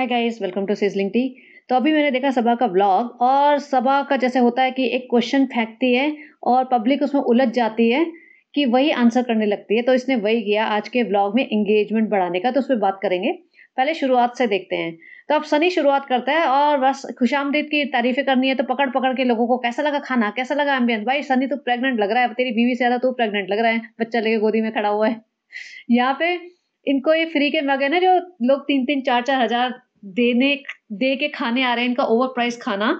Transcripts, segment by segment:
Hi guys welcome to sizzling tea तो अभी मैंने देखा सभा का व्लॉग और सभा का जैसे होता है कि एक क्वेश्चन फेंकती है और पब्लिक उसमें उलझ जाती है कि वही आंसर करने लगती है तो इसने वही किया आज के ब्लॉग में इंगेजमेंट बढ़ाने का तो उस पर बात करेंगे पहले शुरुआत से देखते हैं तो अब सनी शुरुआत करता है और बस खुशामदीद की तारीफें करनी है तो पकड़ पकड़ के लोगों को कैसा लगा खाना कैसा लगा एम्बियंस भाई सनी तो प्रेग्नेंट लग रहा है तेरी बीवी से ज़्यादा तू प्रेग्नेंट लग रहा है बच्चा लेके गोदी में खड़ा हुआ है यहाँ पे इनको ये फ्री के मगे ना जो लोग तीन तीन चार चार हजार देने दे के खाने आ रहे हैं इनका ओवर प्राइस खाना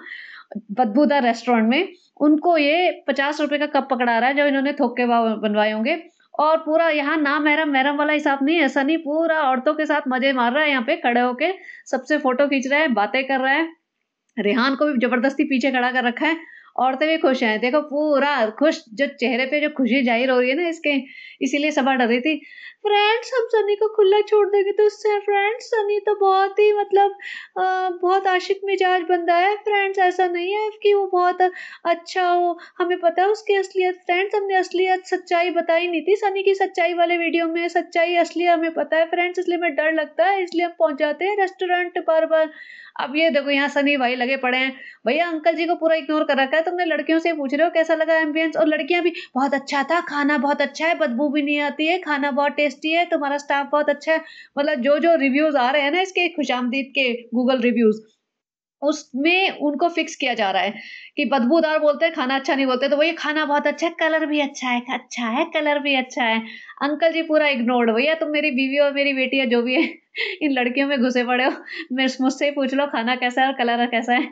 बदबूदार रेस्टोरेंट में उनको ये पचास रुपए का कप पकड़ा रहा है जो इन्होंने थोक के बनवाए होंगे और पूरा यहाँ ना मैरम मैरम वाला हिसाब नहीं ऐसा नहीं पूरा औरतों के साथ मजे मार रहा है यहाँ पे खड़े होके सबसे फोटो खींच रहा है बातें कर रहा है रेहान को भी जबरदस्ती पीछे खड़ा कर रखा है औरतें भी खुश हैं देखो पूरा खुश जो चेहरे पे जो खुशी जाहिर हो रही है ना इसके इसीलिए सभा डर रही थी फ्रेंड्स हम सनी को खुला छोड़ देंगे तो उससे फ्रेंड्स सनी तो बहुत ही मतलब आ, बहुत आशिक मिजाज बंदा है फ्रेंड्स ऐसा नहीं है कि वो बहुत अच्छा हो हमें पता है उसकी असलियत फ्रेंड्स हमने असलियत सच्चाई बताई नहीं थी सनी की सच्चाई वाले वीडियो में सच्चाई असलियत हमें पता है फ्रेंड्स इसलिए हमें डर लगता है इसलिए हम पहुँच जाते हैं रेस्टोरेंट पर पर अब ये देखो यहाँ सनी भाई लगे पड़े हैं भैया अंकल जी को पूरा इग्नोर कर रखा है तुमने लड़कियों से पूछ रहे हो कैसा लगा एम्बियंस और लड़कियाँ भी बहुत अच्छा था खाना बहुत अच्छा है बदबू भी नहीं आती है खाना बहुत टेस्ट टेस्टी है तुम्हारा स्टाफ बहुत अच्छा है मतलब जो जो रिव्यूज आ रहे हैं ना इसके खुशामदीद के गूगल रिव्यूज उसमें उनको फिक्स किया जा रहा है कि बदबूदार बोलते हैं खाना अच्छा नहीं बोलते तो भैया खाना बहुत अच्छा है कलर भी अच्छा है अच्छा है कलर भी अच्छा है अंकल जी पूरा इग्नोर्ड भैया तुम मेरी बीवी और मेरी बेटी है जो भी है इन लड़कियों में घुसे पड़े हो मेरे मुझसे ही पूछ लो खाना कैसा है और कलर कैसा है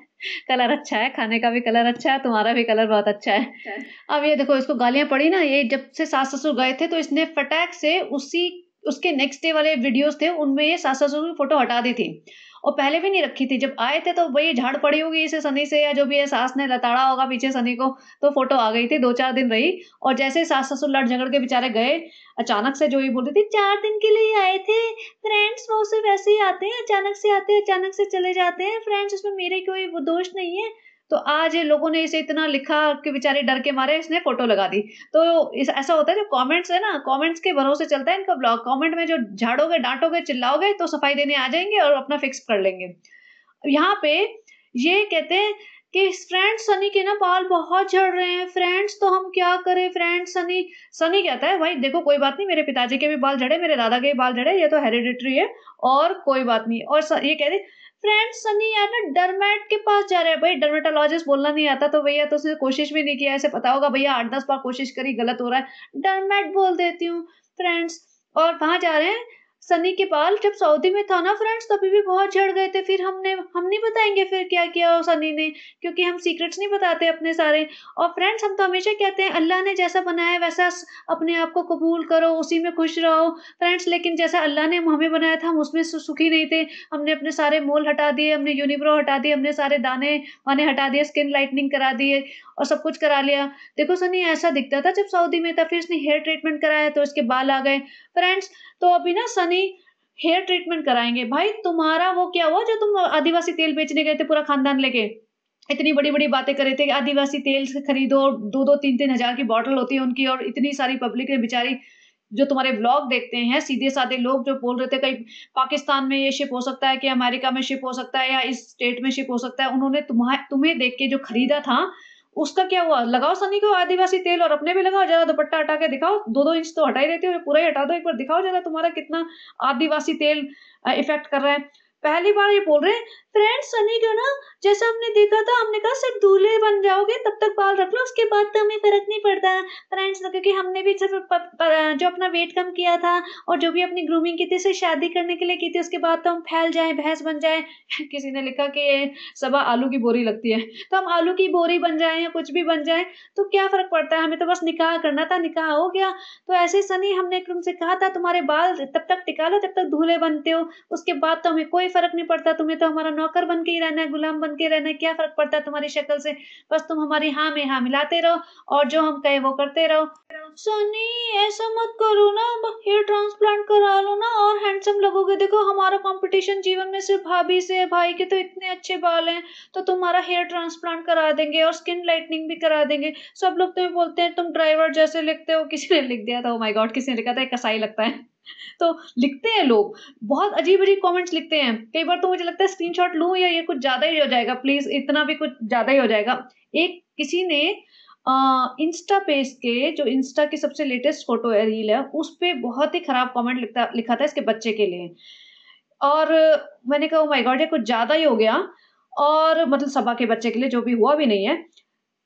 कलर अच्छा है खाने का भी कलर अच्छा है तुम्हारा भी कलर बहुत अच्छा, अच्छा है अब ये देखो इसको गालियां पड़ी ना ये जब से सास ससुर गए थे तो इसने फटैक से उसी उसके नेक्स्ट डे वाले वीडियोस थे उनमें ये सास ससुर की फोटो हटा दी थी और पहले भी नहीं रखी थी जब आए थे तो भाई झाड़ पड़ी होगी इसे सनी से या जो भी है सास ने लताड़ा होगा पीछे सनी को तो फोटो आ गई थी दो चार दिन रही और जैसे सास ससुर लड़ झगड़ के बेचारे गए अचानक से जो ही बोलती थी चार दिन के लिए आए थे फ्रेंड्स वो उसे वैसे ही आते हैं अचानक से आते हैं अचानक से चले जाते हैं फ्रेंड्स उसमें मेरे कोई दोष नहीं है तो आज लोगों ने इसे इतना लिखा कि बेचारे डर के मारे इसने फोटो लगा दी तो इस ऐसा होता है जो कमेंट्स है ना कमेंट्स के भरोसे चलता है इनका ब्लॉग कमेंट में जो झाड़ोगे डांटोगे चिल्लाओगे तो सफाई देने आ जाएंगे और अपना फिक्स कर लेंगे यहाँ पे ये कहते हैं कि फ्रेंड्स सनी के ना बाल बहुत झड़ रहे हैं फ्रेंड्स तो हम क्या करें फ्रेंड्स सनी सनी कहता है भाई देखो कोई बात नहीं मेरे पिताजी के भी बाल झड़े मेरे दादा के भी बाल झड़े ये तो हेरिडिटरी है और कोई बात नहीं और ये कहते फ्रेंड सनी ना डरमेट के पास जा रहे हैं भाई डर्मेटोलॉजिस्ट बोलना नहीं आता तो भैया तो उसने कोशिश भी नहीं किया ऐसे पता होगा भैया आठ दस बार कोशिश करी गलत हो रहा है डरमेट बोल देती हूँ फ्रेंड्स और वहाँ जा रहे हैं सनी के बाल जब सऊदी में था ना फ्रेंड्स तभी भी बहुत झड़ गए थे फिर हमने हम नहीं बताएंगे फिर क्या किया हो सनी ने क्योंकि हम सीक्रेट्स नहीं बताते अपने सारे और फ्रेंड्स हम तो हमेशा कहते हैं अल्लाह ने जैसा बनाया वैसा अपने आप को कबूल करो उसी में खुश रहो फ्रेंड्स लेकिन जैसा अल्लाह ने हमें बनाया था हम उसमें सुखी नहीं थे हमने अपने सारे मोल हटा दिए हमने यूनिब्रो हटा दिए हमने सारे दाने वाने हटा दिए स्किन लाइटनिंग करा दिए और सब कुछ करा लिया देखो सनी ऐसा दिखता था जब सऊदी में था फिर उसने हेयर ट्रीटमेंट कराया तो उसके बाल आ गए फ्रेंड्स तो अभी ना सनी हेयर ट्रीटमेंट कराएंगे भाई तुम्हारा वो क्या हुआ जो तुम आदिवासी तेल बेचने गए थे पूरा खानदान लेके इतनी बड़ी बड़ी बातें कर रहे थे कि आदिवासी तेल खरीदो दो दो तीन तीन हजार की बॉटल होती है उनकी और इतनी सारी पब्लिक है बेचारी जो तुम्हारे ब्लॉग देखते हैं सीधे साधे लोग जो बोल रहे थे कहीं पाकिस्तान में ये शिप हो सकता है कि अमेरिका में शिप हो सकता है या इस स्टेट में शिप हो सकता है उन्होंने तुम्हें देख के जो खरीदा था उसका क्या हुआ लगाओ सनी को आदिवासी तेल और अपने भी लगाओ जरा दुपट्टा हटा के दिखाओ दो दो इंच तो हटा ही देते हो पूरा ही हटा दो एक बार दिखाओ जरा तुम्हारा कितना आदिवासी तेल इफेक्ट कर रहा है पहली बार ये बोल रहे हैं फ्रेंड सनी को ना जैसे हमने देखा था हमने कहा सर दूल्हे बन जाओगे तब तक बाल रख लो उसके बाद तो हमें फ़र्क नहीं पड़ता फ्रेंड्स तो क्योंकि हमने भी सिर्फ जो अपना वेट कम किया था और जो भी अपनी ग्रूमिंग की थी सिर्फ शादी करने के लिए की थी उसके बाद तो हम फैल जाए भैंस बन जाए किसी ने लिखा कि ये सभा आलू की बोरी लगती है तो हम आलू की बोरी बन जाए या कुछ भी बन जाए तो क्या फ़र्क पड़ता है हमें तो बस निकाह करना था निकाह हो गया तो ऐसे सनी हमने तुमसे कहा था तुम्हारे बाल तब तक टिका लो जब तक दूल्हे बनते हो उसके बाद तो हमें कोई फ़र्क नहीं पड़ता तुम्हें तो हमारा नौकर बन के ही रहना है गुलाम बन के रहना क्या फर्क पड़ता है तुम्हारी शक्ल से बस तुम हमारी हाँ में हाँ मिलाते रहो और जो हम कहे वो करते रहो सनी ऐसा मत करो ना हेयर ट्रांसप्लांट करा लो ना और हैंडसम लगोगे देखो हमारा कंपटीशन जीवन में सिर्फ भाभी से भाई के तो इतने अच्छे बाल हैं तो तुम्हारा हेयर ट्रांसप्लांट करा देंगे और स्किन लाइटनिंग भी करा देंगे सब लोग तुम्हें बोलते हैं तुम ड्राइवर जैसे लिखते हो किसी ने लिख दिया था माय oh गॉड किसी ने लिखा था एक कसाई लगता है तो लिखते हैं लोग बहुत अजीब अजीब कमेंट्स लिखते हैं कई बार तो मुझे लगता है स्क्रीनशॉट लू या ये कुछ ज्यादा ही हो जाएगा प्लीज इतना भी कुछ ज्यादा ही हो जाएगा एक किसी ने इंस्टा पेज के जो इंस्टा की सबसे लेटेस्ट फोटो है रील है उस पर बहुत ही खराब कॉमेंट लिखता लिखा था इसके बच्चे के लिए और मैंने कहा माय oh गॉड ये कुछ ज़्यादा ही हो गया और मतलब सभा के बच्चे के लिए जो भी हुआ भी नहीं है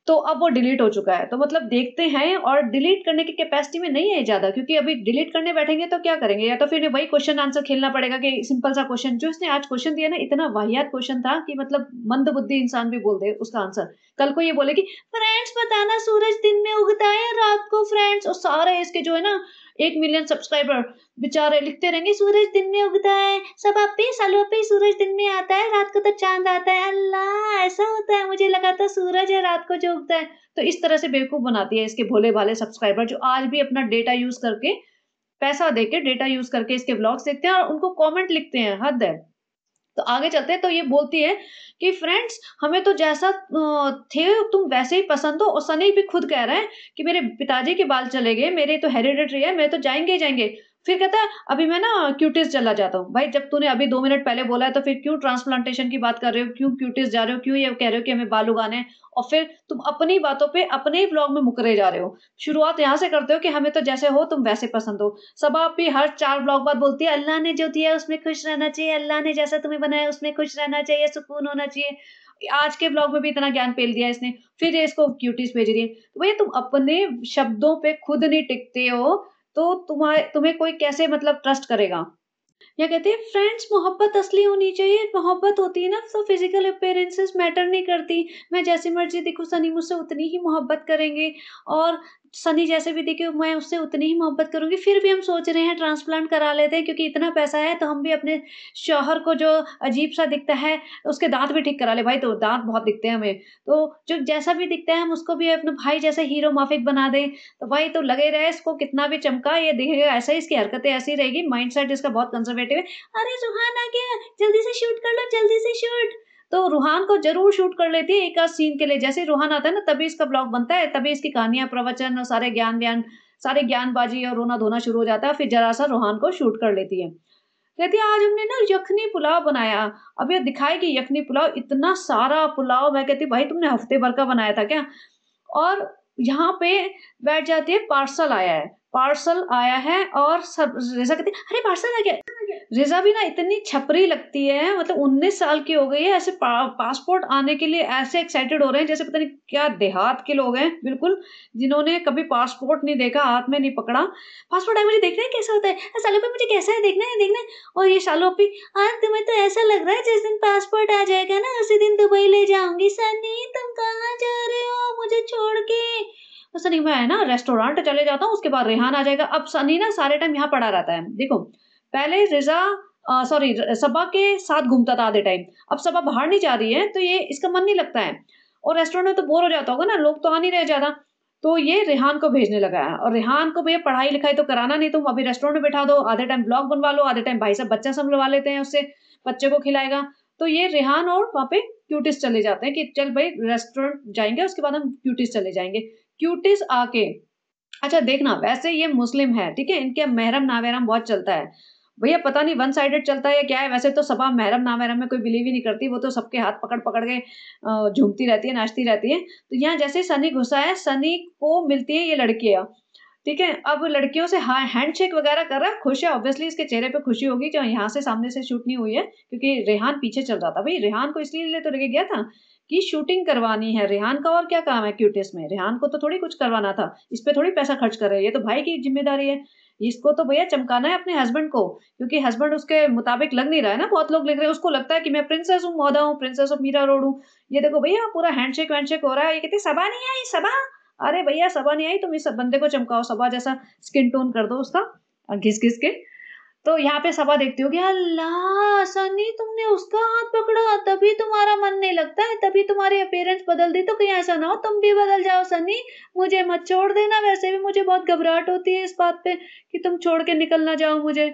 तो अब वो डिलीट हो चुका है तो मतलब देखते हैं और डिलीट करने की कैपेसिटी में नहीं है ज़्यादा क्योंकि अभी डिलीट करने बैठेंगे तो क्या करेंगे या तो फिर वही क्वेश्चन आंसर खेलना पड़ेगा कि सिंपल सा क्वेश्चन जो इसने आज क्वेश्चन दिया ना इतना वाहियात क्वेश्चन था कि मतलब मंद बुद्धि इंसान भी बोल दे उसका आंसर कल को ये बोले कि फ्रेंड्स बताना सूरज दिन में उगता है रात को फ्रेंड्स और सारे इसके जो है ना एक मिलियन सब्सक्राइबर बेचारे लिखते रहेंगे सूरज दिन में उगता है सब आप पे सालों पे सूरज दिन में आता है रात को तो चांद आता है अल्लाह ऐसा होता है मुझे लगा था सूरज है रात को जो उगता है तो इस तरह से बेवकूफ़ बनाती है इसके भोले भाले सब्सक्राइबर जो आज भी अपना डेटा यूज़ करके पैसा देके डेटा यूज़ करके इसके ब्लॉग्स देखते हैं और उनको कॉमेंट लिखते हैं हद है तो आगे चलते हैं तो ये बोलती है कि फ्रेंड्स हमें तो जैसा थे तुम वैसे ही पसंद हो और सनी भी खुद कह रहे हैं कि मेरे पिताजी के बाल चले गए मेरे तो हेरिडेटरी है मेरे तो जाएंगे ही जाएंगे फिर कहता है अभी मैं ना क्यूटिस चला जाता हूँ भाई जब तूने अभी दो मिनट पहले बोला है तो फिर क्यों ट्रांसप्लांटेशन की बात कर रहे हो क्यों क्यूटिस जा रहे हो क्यों ये कह रहे हो कि हमें बाल उगाने हैं और फिर तुम अपनी बातों पे अपने ही ब्लॉग में मुकरे जा रहे हो शुरुआत यहाँ से करते हो कि हमें तो जैसे हो तुम वैसे पसंद हो सब आप भी हर चार ब्लॉग बाद बोलती है अल्लाह ने जो दिया उसमें खुश रहना चाहिए अल्लाह ने जैसा तुम्हें बनाया उसमें खुश रहना चाहिए सुकून होना चाहिए आज के ब्लॉग में भी इतना ज्ञान पेल दिया इसने फिर इसको क्यूटीज भेज रही है तो भैया तुम अपने शब्दों पे खुद नहीं टिकते हो तो तुम्हारे तुम्हें कोई कैसे मतलब ट्रस्ट करेगा या कहते हैं फ्रेंड्स मोहब्बत असली होनी चाहिए मोहब्बत होती है ना तो फिजिकल अपेयरेंसेस मैटर नहीं करती मैं जैसी मर्जी दिखूँ सनी मुझसे उतनी ही मोहब्बत करेंगे और सनी जैसे भी देखे मैं उससे उतनी ही मोहब्बत करूँगी फिर भी हम सोच रहे हैं ट्रांसप्लांट करा लेते हैं क्योंकि इतना पैसा है तो हम भी अपने शौहर को जो अजीब सा दिखता है उसके दांत भी ठीक करा ले भाई तो दांत बहुत दिखते हैं हमें तो जो जैसा भी दिखता है हम उसको भी अपने भाई जैसे हीरो माफिक बना दें तो भाई तो लगे रहे इसको कितना भी चमका ये दिखेगा ऐसा ही इसकी हरकतें ऐसी रहेगी माइंड इसका बहुत कंजर्वेटिव है अरे सुहाना क्या जल्दी से शूट कर लो जल्दी से शूट तो रूहान को जरूर शूट कर लेती है एक आध सीन के लिए जैसे रूहान आता है ना तभी इसका ब्लॉग बनता है तभी इसकी कहानियां प्रवचन और सारे ज्ञान व्यान सारे ज्ञानबाजी और रोना धोना शुरू हो जाता है फिर जरा सा रूहान को शूट कर लेती है कहती है आज हमने ना यखनी पुलाव बनाया अब ये कि यखनी पुलाव इतना सारा पुलाव मैं कहती भाई तुमने हफ्ते भर का बनाया था क्या और यहाँ पे बैठ जाती है पार्सल आया है पार्सल आया है और सब जैसा कहती है अरे पार्सल आ गया रिजा भी ना इतनी छपरी लगती है मतलब उन्नीस साल की हो गई है ऐसे पा, पासपोर्ट आने के लिए ऐसे एक्साइटेड हो रहे हैं जैसे पता नहीं क्या देहात के लोग हैं बिल्कुल जिन्होंने कभी पासपोर्ट नहीं देखा हाथ में नहीं पकड़ा पासपोर्ट आए मुझे देखना है कैसा होता है सालों पर मुझे कैसा है देखना है देखना है और ये सालोपी आज तुम्हें तो ऐसा लग रहा है जिस दिन पासपोर्ट आ जाएगा ना उसी दिन दुबई ले जाऊंगी सनी तुम कहाँ जा रहे हो मुझे छोड़ के तो सनी मैं ना रेस्टोरेंट चले जाता हूँ उसके बाद रेहान आ जाएगा अब सनी ना सारे टाइम यहाँ पड़ा रहता है देखो पहले रिजा सॉरी सबा के साथ घूमता था आधे टाइम अब सबा बाहर नहीं जा रही है तो ये इसका मन नहीं लगता है और रेस्टोरेंट में तो बोर हो जाता होगा ना लोग तो आ नहीं रहे ज्यादा तो ये रेहान को भेजने लगा है और रेहान को भैया पढ़ाई लिखाई तो कराना नहीं तुम अभी रेस्टोरेंट में बैठा दो आधे टाइम ब्लॉग बनवा लो आधे टाइम भाई साहब बच्चा संभलवा लेते हैं उससे बच्चे को खिलाएगा तो ये रेहान और वहाँ पे क्यूटिस चले जाते हैं कि चल भाई रेस्टोरेंट जाएंगे उसके बाद हम क्यूटिस चले जाएंगे क्यूटिस आके अच्छा देखना वैसे ये मुस्लिम है ठीक है इनके महरम नावेरम बहुत चलता है भैया पता नहीं वन साइडेड चलता है या क्या है वैसे तो सभा महरम ना महरम में कोई बिलीव ही नहीं करती वो तो सबके हाथ पकड़ पकड़ के झूमती रहती है नाचती रहती है तो यहाँ जैसे सनी घुसा है सनी को मिलती है ये लड़कियाँ ठीक है अब लड़कियों से हाँ शेक वगैरह कर रहा है खुश है ऑब्वियसली इसके चेहरे पे खुशी होगी जो यहाँ से सामने से शूट नहीं हुई है क्योंकि रेहान पीछे चल रहा था भाई रेहान को इसलिए ले तो लेके गया था कि शूटिंग करवानी है रेहान का और क्या काम है क्यूटेस में रेहान को तो थोड़ी कुछ करवाना था इस पर थोड़ी पैसा खर्च कर रहे है ये तो भाई की जिम्मेदारी है इसको तो भैया चमकाना है अपने हस्बैंड को क्योंकि हस्बैंड उसके मुताबिक लग नहीं रहा है ना बहुत लोग लिख रहे हैं उसको लगता है कि मैं प्रिंसेस हूँ मोदा हूँ प्रिंसेस ऑफ मीरा रोड हूँ ये देखो भैया पूरा हैंडशेक वैंडशेक हो रहा है ये कहते सभा नहीं आई सभा अरे भैया सभा नहीं आई तुम इस बंदे को चमकाओ सभा जैसा स्किन टोन कर दो उसका घिस घिस के तो यहाँ पे सभा देखती होगी अल्लाह सनी तुमने उसका हाथ पकड़ा तभी तुम्हारा मन नहीं लगता है तभी तुम्हारे अपेरेंस बदल दी तो कहीं ऐसा ना हो तुम भी बदल जाओ सनी मुझे मत छोड़ देना वैसे भी मुझे बहुत घबराहट होती है इस बात पे कि तुम छोड़ के निकल ना जाओ मुझे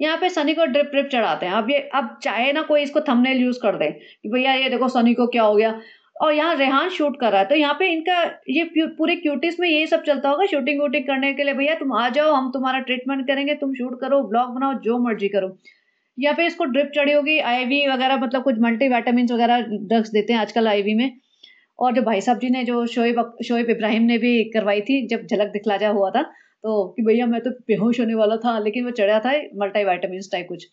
यहाँ पे सनी को ड्रिप ड्रिप चढ़ाते हैं अब ये अब चाहे ना कोई इसको थंबनेल यूज कर दे कि भैया ये देखो सनी को क्या हो गया और यहाँ रेहान शूट कर रहा है तो यहाँ पे इनका ये पूरे क्यूटिस में यही सब चलता होगा शूटिंग वूटिंग करने के लिए भैया तुम आ जाओ हम तुम्हारा ट्रीटमेंट करेंगे तुम शूट करो ब्लॉग बनाओ जो मर्जी करो या फिर इसको ड्रिप चढ़ी होगी आईवी वगैरह मतलब कुछ मल्टी वाइटामिन वगैरह ड्रग्स देते हैं आजकल आईवी में और जो भाई साहब जी ने जो शोएब शोएब इब्राहिम ने भी करवाई थी जब झलक दिखला जा हुआ था तो कि भैया मैं तो बेहोश होने वाला था लेकिन वो चढ़ा था मल्टी वाइटामिन टाइप कुछ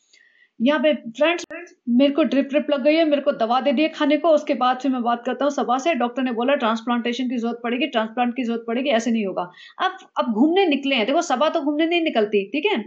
यहाँ पे फ्रेंड्स मेरे को ड्रिप ड्रिप लग गई है मेरे को दवा दे दी खाने को उसके बाद फिर मैं बात करता हूँ सभा से डॉक्टर ने बोला ट्रांसप्लांटेशन की जरूरत पड़ेगी ट्रांसप्लांट की जरूरत पड़ेगी ऐसे नहीं होगा अब अब घूमने निकले हैं देखो सभा तो घूमने नहीं निकलती ठीक है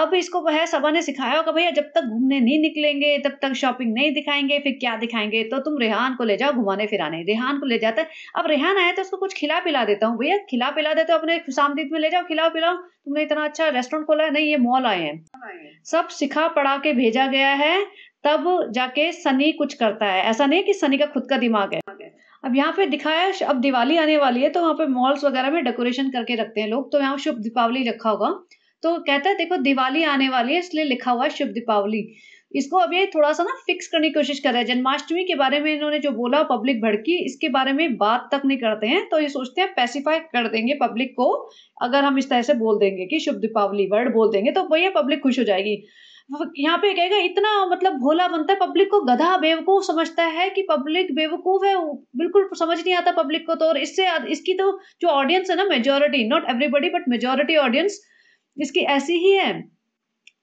अब इसको वह सभा ने सिखाया होगा भैया जब तक घूमने नहीं निकलेंगे तब तक शॉपिंग नहीं दिखाएंगे फिर क्या दिखाएंगे तो तुम रेहान को ले जाओ घुमाने फिराने रेहान को ले जाता है अब रेहान आया तो उसको कुछ खिला पिला देता हूँ भैया खिला पिला देते हो अपने खुशामदीद में ले जाओ खिलाओ पिलाओ तुमने इतना अच्छा रेस्टोरेंट खोला है नहीं ये मॉल आए हैं सब सिखा पढ़ा के भेजा गया है तब जाके सनी कुछ करता है ऐसा नहीं कि सनी का खुद का दिमाग है अब यहाँ पे दिखाया अब दिवाली आने वाली है तो वहाँ पे मॉल्स वगैरह में डेकोरेशन करके रखते हैं लोग तो यहाँ शुभ दीपावली रखा होगा तो कहता है देखो दिवाली आने वाली है इसलिए लिखा हुआ है शुभ दीपावली इसको अब ये थोड़ा सा ना फिक्स करने की कोशिश कर रहे हैं जन्माष्टमी के बारे में इन्होंने जो बोला पब्लिक भड़की इसके बारे में बात तक नहीं करते हैं तो ये सोचते हैं पैसिफाई कर देंगे पब्लिक को अगर हम इस तरह से बोल देंगे कि शुभ दीपावली वर्ड बोल देंगे तो भैया पब्लिक खुश हो जाएगी यहाँ पे कहेगा इतना मतलब भोला बनता है पब्लिक को गधा बेवकूफ समझता है कि पब्लिक बेवकूफ है बिल्कुल समझ नहीं आता पब्लिक को तो और इससे इसकी तो जो ऑडियंस है ना majority not everybody but majority audience इसकी ऐसी ही है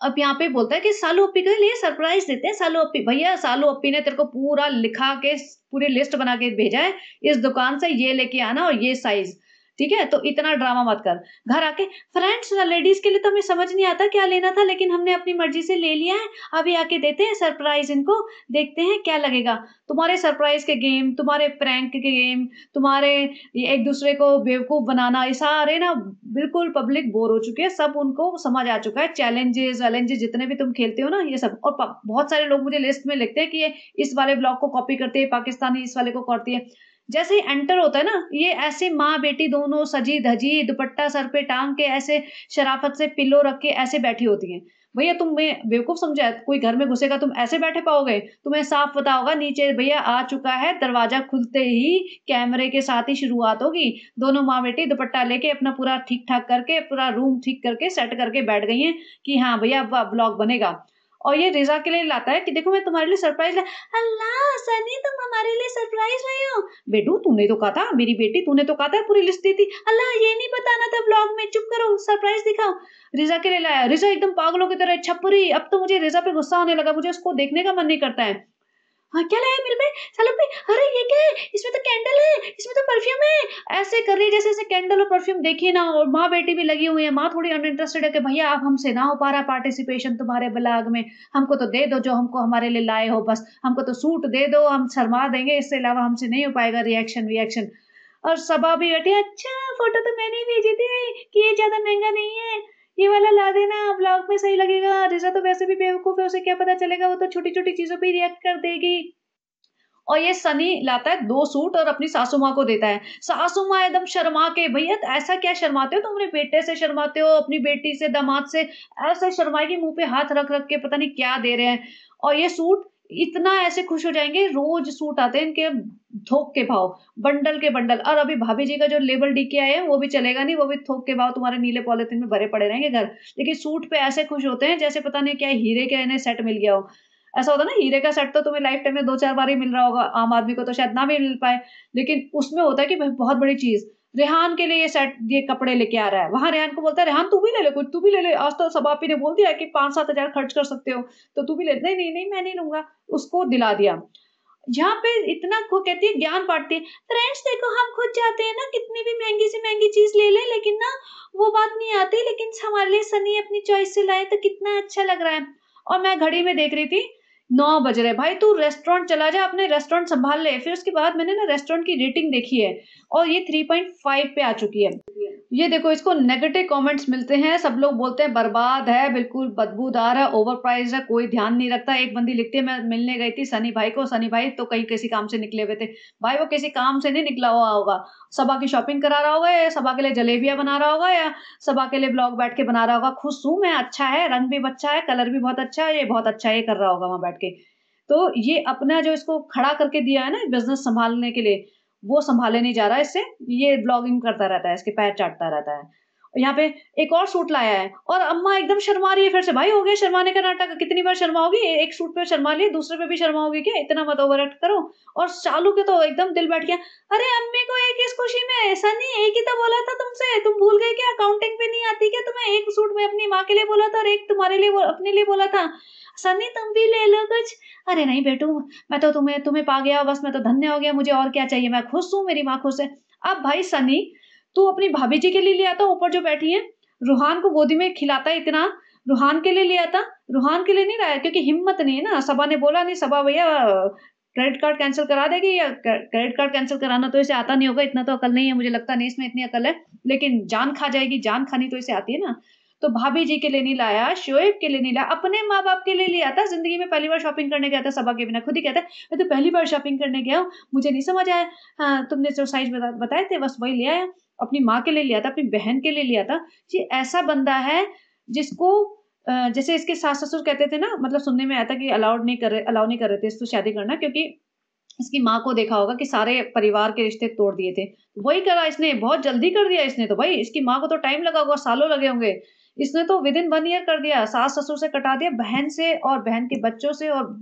अब यहाँ पे बोलता है कि सालू अप्पी के लिए सरप्राइज देते हैं सालू अप्पी भैया सालू अप्पी ने तेरे को पूरा लिखा के पूरी लिस्ट बना के भेजा है इस दुकान से ये लेके आना और ये साइज ठीक है तो इतना ड्रामा मत कर घर आके फ्रेंड्स लेडीज के लिए तो हमें समझ नहीं आता क्या लेना था लेकिन हमने अपनी मर्जी से ले लिया है अभी आके देते हैं सरप्राइज इनको देखते हैं क्या लगेगा तुम्हारे सरप्राइज के गेम तुम्हारे प्रैंक के गेम तुम्हारे एक दूसरे को बेवकूफ़ बनाना ये सारे ना बिल्कुल पब्लिक बोर हो चुके हैं सब उनको समझ आ चुका है चैलेंजेस वैलेंजेस जितने भी तुम खेलते हो ना ये सब और बहुत सारे लोग मुझे लिस्ट में लिखते हैं कि ये इस वाले ब्लॉग को कॉपी करते हैं पाकिस्तानी इस वाले को करती है जैसे ही एंटर होता है ना ये ऐसे माँ बेटी दोनों सजी धजी दुपट्टा सर पे टांग के ऐसे शराफत से पिल्लो रख के ऐसे बैठी होती हैं भैया तुम मैं बेवकूफ समझा कोई घर में घुसेगा तुम ऐसे बैठे पाओगे तुम्हें साफ पता होगा नीचे भैया आ चुका है दरवाजा खुलते ही कैमरे के साथ ही शुरुआत होगी दोनों माँ बेटी दुपट्टा लेके अपना पूरा ठीक ठाक करके पूरा रूम ठीक करके सेट करके बैठ गई हैं कि हाँ भैया अब ब्लॉग बनेगा और ये रिजा के लिए लाता है कि देखो मैं तुम्हारे लिए सरप्राइज ला अल्लाह सनी तुम हमारे लिए सरप्राइज लाई हो बेटू तूने तो कहा था मेरी बेटी तूने तो कहा था पूरी लिस्ट दी थी अल्लाह ये नहीं बताना था ब्लॉग में चुप करो सरप्राइज दिखाओ रिजा के लिए लाया रिजा एकदम पागलों की तरह छपरी अब तो मुझे रिजा पे गुस्सा होने लगा मुझे उसको देखने का मन नहीं करता है हाँ क्या लाया मेरे में सालम भाई अरे ये क्या है इसमें तो कैंडल है इसमें तो परफ्यूम है ऐसे कर रही जैसे कैंडल और परफ्यूम देखिए ना और माँ बेटी भी लगी हुई है माँ थोड़ी अन इंटरेस्टेड है कि भैया आप हमसे ना हो पा रहा पार्टिसिपेशन तुम्हारे ब्लाग में हमको तो दे दो जो हमको हमारे लिए लाए हो बस हमको तो सूट दे दो हम शर्मा देंगे इससे अलावा हमसे नहीं हो पाएगा रिएक्शन रिएक्शन और सबा भी बैठे अच्छा फोटो तो मैंने भेजी थी कि ये ज्यादा महंगा नहीं है ये वाला ला देना ब्लॉग में सही लगेगा रिजा तो वैसे भी बेवकूफ़ है उसे क्या पता चलेगा वो तो छोटी छोटी चीज़ों पर रिएक्ट कर देगी और ये सनी लाता है दो सूट और अपनी सासू माँ को देता है सासू माँ एकदम शर्मा के भैया तो ऐसा क्या शर्माते हो तुम अपने बेटे से शर्माते हो अपनी बेटी से दामाद से ऐसे शर्माएगी मुंह पे हाथ रख रख के पता नहीं क्या दे रहे हैं और ये सूट इतना ऐसे खुश हो जाएंगे रोज सूट आते हैं इनके थोक के भाव बंडल के बंडल और अभी भाभी जी का जो लेबल डी के आए हैं वो भी चलेगा नहीं वो भी थोक के भाव तुम्हारे नीले पॉलिथिन में भरे पड़े रहेंगे घर लेकिन सूट पे ऐसे खुश होते हैं जैसे पता नहीं क्या हीरे के इन्हें सेट मिल गया हो ऐसा होता है ना हीरे का सेट तो तुम्हें लाइफ टाइम में दो चार बार ही मिल रहा होगा आम आदमी को तो शायद ना भी मिल पाए लेकिन उसमें होता है कि बहुत बड़ी चीज़ रेहान के लिए ये सेट ये कपड़े लेके आ रहा है वहां रेहान को बोलता है रेहान तू भी ले ले कुछ तू भी ले ले आज तो सबापी ने बोल दिया कि पांच सात हजार खर्च कर सकते हो तो तू भी ले नहीं नहीं नहीं मैं नहीं लूंगा उसको दिला दिया यहाँ पे इतना को कहती है ज्ञान बांटती है फ्रेंड्स देखो हम खुद जाते हैं ना कितनी भी महंगी से महंगी चीज ले ले लेकिन ना वो बात नहीं आती लेकिन हमारे लिए सनी अपनी चॉइस से लाए तो कितना अच्छा लग रहा है और मैं घड़ी में देख रही थी नौ बज रहे भाई तू रेस्टोरेंट चला जा अपने रेस्टोरेंट संभाल ले फिर उसके बाद मैंने ना रेस्टोरेंट की रेटिंग देखी है और ये थ्री पॉइंट फाइव पे आ चुकी है ये देखो इसको नेगेटिव कमेंट्स मिलते हैं सब लोग बोलते हैं बर्बाद है बिल्कुल बदबूदार है ओवर प्राइज है कोई ध्यान नहीं रखता एक बंदी लिखती है मैं मिलने गई थी सनी भाई को सनी भाई तो कहीं किसी काम से निकले हुए थे भाई वो किसी काम से नहीं निकला हुआ होगा सबा की शॉपिंग करा रहा होगा या सबा के लिए जलेबिया बना रहा होगा या सबा के लिए ब्लॉग बैठ के बना रहा होगा खुश हूँ मैं अच्छा है रंग भी अच्छा है कलर भी बहुत अच्छा है ये बहुत अच्छा ये कर रहा होगा वहाँ बैठ के तो ये अपना जो इसको खड़ा करके दिया है ना बिजनेस संभालने के लिए वो संभाले नहीं जा रहा है इससे ये ब्लॉगिंग करता रहता है इसके पैर चाटता रहता है यहाँ पे एक और सूट लाया है और अम्मा एकदम शर्मा रही है फिर से भाई हो गया शर्माने का नाटक कितनी बार शर्माओगी एक सूट पे शर्मा लिए दूसरे पे भी शर्माओगी क्या इतना मत ओवर एक्ट करो और चालू के तो एकदम दिल बैठ गया अरे अम्मी को एक इस खुशी में ऐसा नहीं एक ही तो बोला था तुमसे तुम भूल गए क्या अकाउंटिंग पे नहीं आती क्या तुम्हें एक सूट में अपनी माँ के लिए बोला था और एक तुम्हारे लिए अपने लिए बोला था सनी तुम भी ले लो कुछ अरे नहीं बेटू मैं तो तुम्हें तुम्हें पा गया बस मैं तो धन्य हो गया मुझे और क्या चाहिए मैं खुश हूँ मेरी माँ खुश है अब भाई सनी तू अपनी भाभी जी के लिए ले आता ऊपर जो बैठी है रूहान को गोदी में खिलाता इतना रूहान के लिए ले आता रूहान के लिए नहीं लाया क्योंकि हिम्मत नहीं है ना सभा ने बोला नहीं सभा भैया क्रेडिट कार्ड कैंसिल करा देगी या क्रेडिट कार्ड कैंसिल कराना तो इसे आता नहीं होगा इतना तो अकल नहीं है मुझे लगता नहीं इसमें इतनी अकल है लेकिन जान खा जाएगी जान खानी तो इसे आती है ना तो भाभी जी के लिए नहीं लाया शोएब के लिए नहीं लाया अपने माँ बाप के लिए ले आता जिंदगी में पहली बार शॉपिंग करने गया था सभा के बिना खुद ही कहता है मैं तो पहली बार शॉपिंग करने गया हूँ मुझे नहीं समझ आया हाँ, तुमने जो साइज बताए थे बस वही ले आया अपनी माँ के लिए लिया था अपनी बहन के लिए लिया था ये ऐसा बंदा है जिसको जैसे इसके सास ससुर कहते थे ना मतलब सुनने में आया था कि अलाउड नहीं कर रहे अलाउ नहीं कर रहे थे इसको शादी करना क्योंकि इसकी माँ को देखा होगा कि सारे परिवार के रिश्ते तोड़ दिए थे वही करा इसने बहुत जल्दी कर दिया इसने तो भाई इसकी माँ को तो टाइम लगा होगा सालों लगे होंगे इसने तो विद इन वन ईयर कर दिया सास ससुर से कटा दिया बहन से और बहन के बच्चों से और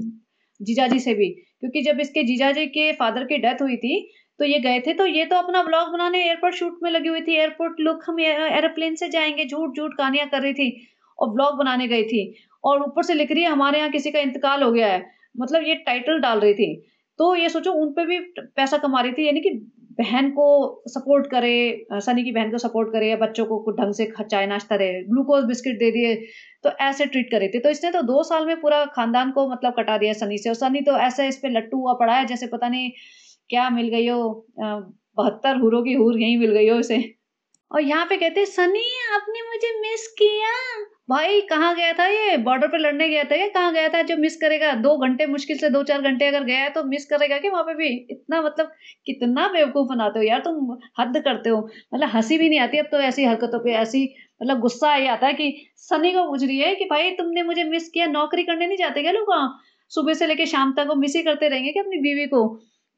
जीजाजी से भी क्योंकि जब इसके जीजाजी के फादर की डेथ हुई थी तो ये गए थे तो ये तो अपना ब्लॉग बनाने एयरपोर्ट शूट में लगी हुई थी एयरपोर्ट लुक हम एरोप्लेन से जाएंगे झूठ झूठ कहानियां कर रही थी और ब्लॉग बनाने गई थी और ऊपर से लिख रही है हमारे यहाँ किसी का इंतकाल हो गया है मतलब ये टाइटल डाल रही थी तो ये सोचो उन पे भी पैसा कमा रही थी यानी कि बहन को सपोर्ट करे सनी की बहन को सपोर्ट करे या बच्चों को ढंग से चाय नाश्ता रहे ग्लूकोज बिस्किट दे दिए तो ऐसे ट्रीट करे थे तो इसने तो दो साल में पूरा खानदान को मतलब कटा दिया सनी से और सनी तो ऐसे इस पर लट्टू हुआ पड़ा है जैसे पता नहीं क्या मिल गई हो बहत्तर हुरों की हूर यहीं मिल गई हो इसे और यहाँ पे कहते सनी आपने मुझे मिस किया भाई कहाँ गया था ये बॉर्डर पे लड़ने गया था ये कहाँ गया था जो मिस करेगा दो घंटे मुश्किल से दो चार घंटे अगर गया है तो मिस करेगा कि वहाँ पे भी इतना मतलब कितना बेवकूफ़ बनाते हो यार तुम हद करते हो मतलब हंसी भी नहीं आती अब तो ऐसी हरकतों पे ऐसी मतलब गुस्सा ये आता है कि सनी को पूछ रही है कि भाई तुमने मुझे मिस किया नौकरी करने नहीं जाते क्या लोग सुबह से लेके शाम तक वो मिस ही करते रहेंगे कि अपनी बीवी को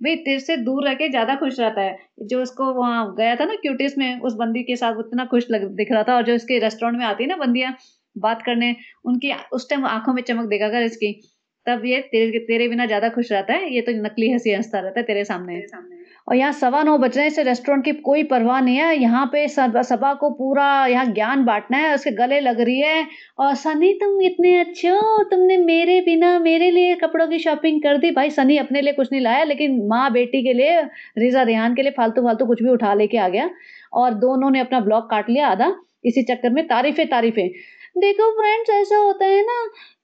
भाई तिर से दूर रह के ज्यादा खुश रहता है जो उसको वहाँ गया था ना क्यूटिस में उस बंदी के साथ उतना खुश लग दिख रहा था और जो उसके रेस्टोरेंट में आती है ना बंदियाँ बात करने उनकी उस टाइम आंखों में चमक देगा कर इसकी तब ये तेरे तेरे बिना ज्यादा खुश रहता है ये तो नकली हंसी हंसता रहता है तेरे सामने, तेरे सामने। और यहाँ सवा नौ बज रहे हैं इसे रेस्टोरेंट की कोई परवाह नहीं है यहाँ पे सभा को पूरा यहाँ ज्ञान बांटना है उसके गले लग रही है और सनी तुम इतने अच्छे हो तुमने मेरे बिना मेरे लिए कपड़ों की शॉपिंग कर दी भाई सनी अपने लिए कुछ नहीं लाया लेकिन माँ बेटी के लिए रिजा रेहान के लिए फालतू फालतू कुछ भी उठा लेके आ गया और दोनों ने अपना ब्लॉग काट लिया आधा इसी चक्कर में तारीफ़ें तारीफ़ें देखो फ्रेंड्स ऐसा होता है ना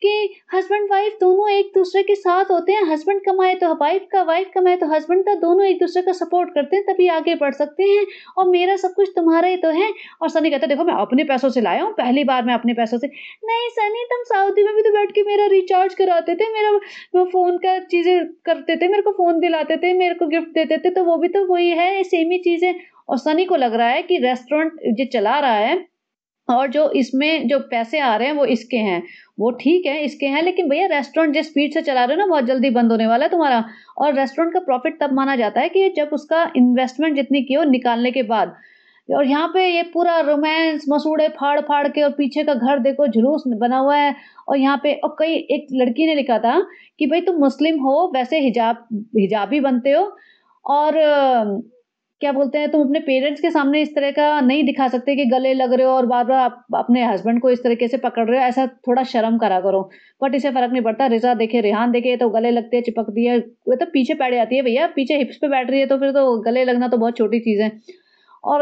कि हस्बैंड वाइफ दोनों एक दूसरे के साथ होते हैं हस्बैंड कमाए तो वाइफ का वाइफ कमाए तो हस्बैंड का दोनों एक दूसरे का सपोर्ट करते हैं तभी आगे बढ़ सकते हैं और मेरा सब कुछ तुम्हारा ही तो है और सनी कहता देखो मैं अपने पैसों से लाया हूँ पहली बार मैं अपने पैसों से नहीं सनी तुम सऊदी में भी तो बैठ के मेरा रिचार्ज कराते थे मेरा फ़ोन का चीज़ें करते थे मेरे को फ़ोन दिलाते थे मेरे को गिफ्ट देते थे तो वो भी तो वही है सेम ही चीज़ें और सनी को लग रहा है कि रेस्टोरेंट जो चला रहा है और जो इसमें जो पैसे आ रहे हैं वो इसके हैं वो ठीक है इसके हैं लेकिन भैया रेस्टोरेंट जिस स्पीड से चला रहे हो ना बहुत जल्दी बंद होने वाला है तुम्हारा और रेस्टोरेंट का प्रॉफिट तब माना जाता है कि जब उसका इन्वेस्टमेंट जितनी की हो निकालने के बाद और यहाँ पे ये पूरा रोमांस मसूड़े फाड़ फाड़ के और पीछे का घर देखो जुलूस बना हुआ है और यहाँ पे और कई एक लड़की ने लिखा था कि भाई तुम मुस्लिम हो वैसे हिजाब हिजाबी बनते हो और क्या बोलते हैं तुम अपने पेरेंट्स के सामने इस तरह का नहीं दिखा सकते कि गले लग रहे हो और बार बार आप अपने हस्बैंड को इस तरीके से पकड़ रहे हो ऐसा थोड़ा शर्म करा करो बट इसे फर्क नहीं पड़ता रिजा देखे रिहान देखे तो गले लगते हैं चिपक दिए वो तो पीछे बैठ जाती है भैया पीछे हिप्स पे बैठ रही है तो फिर तो गले लगना तो बहुत छोटी चीज़ है और